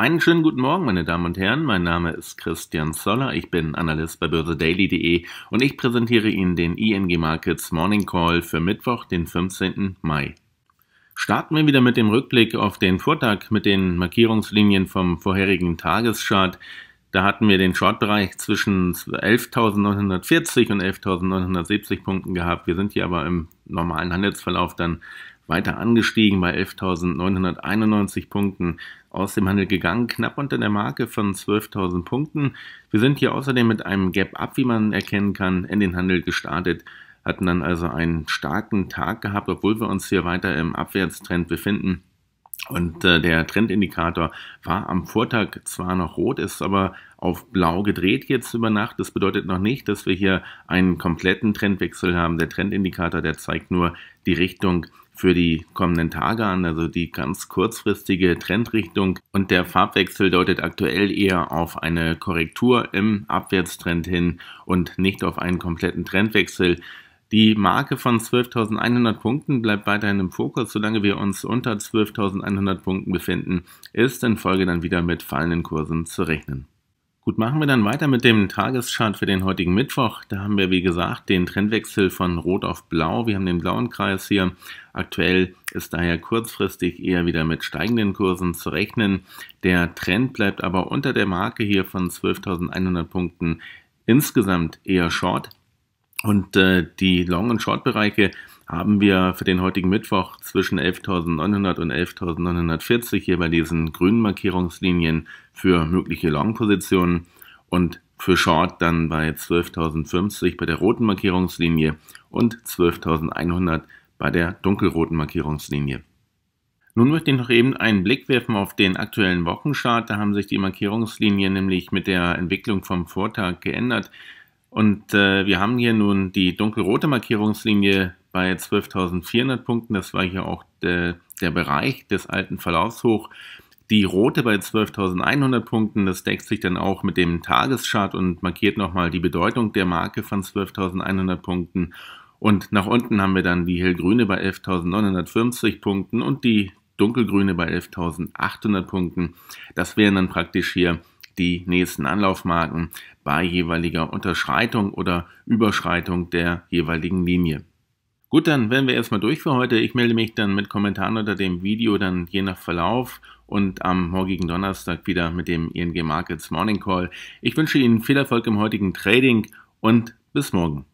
Einen schönen guten Morgen, meine Damen und Herren. Mein Name ist Christian Zoller. Ich bin Analyst bei börsedaily.de und ich präsentiere Ihnen den ING Markets Morning Call für Mittwoch, den 15. Mai. Starten wir wieder mit dem Rückblick auf den Vortag mit den Markierungslinien vom vorherigen Tageschart. Da hatten wir den Shortbereich zwischen 11.940 und 11.970 Punkten gehabt. Wir sind hier aber im normalen Handelsverlauf dann weiter angestiegen bei 11.991 Punkten aus dem Handel gegangen, knapp unter der Marke von 12.000 Punkten. Wir sind hier außerdem mit einem Gap-Up, wie man erkennen kann, in den Handel gestartet, hatten dann also einen starken Tag gehabt, obwohl wir uns hier weiter im Abwärtstrend befinden. Und äh, der Trendindikator war am Vortag zwar noch rot, ist aber auf blau gedreht jetzt über Nacht. Das bedeutet noch nicht, dass wir hier einen kompletten Trendwechsel haben. Der Trendindikator, der zeigt nur die Richtung für die kommenden Tage an, also die ganz kurzfristige Trendrichtung. Und der Farbwechsel deutet aktuell eher auf eine Korrektur im Abwärtstrend hin und nicht auf einen kompletten Trendwechsel. Die Marke von 12.100 Punkten bleibt weiterhin im Fokus, solange wir uns unter 12.100 Punkten befinden, ist in Folge dann wieder mit fallenden Kursen zu rechnen. Gut, machen wir dann weiter mit dem Tageschart für den heutigen Mittwoch. Da haben wir, wie gesagt, den Trendwechsel von Rot auf Blau. Wir haben den blauen Kreis hier. Aktuell ist daher kurzfristig eher wieder mit steigenden Kursen zu rechnen. Der Trend bleibt aber unter der Marke hier von 12.100 Punkten insgesamt eher short. Und äh, die Long- und Short-Bereiche haben wir für den heutigen Mittwoch zwischen 11.900 und 11.940 hier bei diesen grünen Markierungslinien für mögliche Long-Positionen und für Short dann bei 12.050 bei der roten Markierungslinie und 12.100 bei der dunkelroten Markierungslinie. Nun möchte ich noch eben einen Blick werfen auf den aktuellen Wochenchart. Da haben sich die Markierungslinien nämlich mit der Entwicklung vom Vortag geändert. Und äh, wir haben hier nun die dunkelrote Markierungslinie bei 12.400 Punkten. Das war hier auch de, der Bereich des alten Verlaufshoch. Die rote bei 12.100 Punkten, das deckt sich dann auch mit dem Tageschart und markiert nochmal die Bedeutung der Marke von 12.100 Punkten. Und nach unten haben wir dann die hellgrüne bei 11.950 Punkten und die dunkelgrüne bei 11.800 Punkten. Das wären dann praktisch hier die nächsten Anlaufmarken bei jeweiliger Unterschreitung oder Überschreitung der jeweiligen Linie. Gut, dann werden wir erstmal durch für heute. Ich melde mich dann mit Kommentaren unter dem Video, dann je nach Verlauf und am morgigen Donnerstag wieder mit dem ING Markets Morning Call. Ich wünsche Ihnen viel Erfolg im heutigen Trading und bis morgen.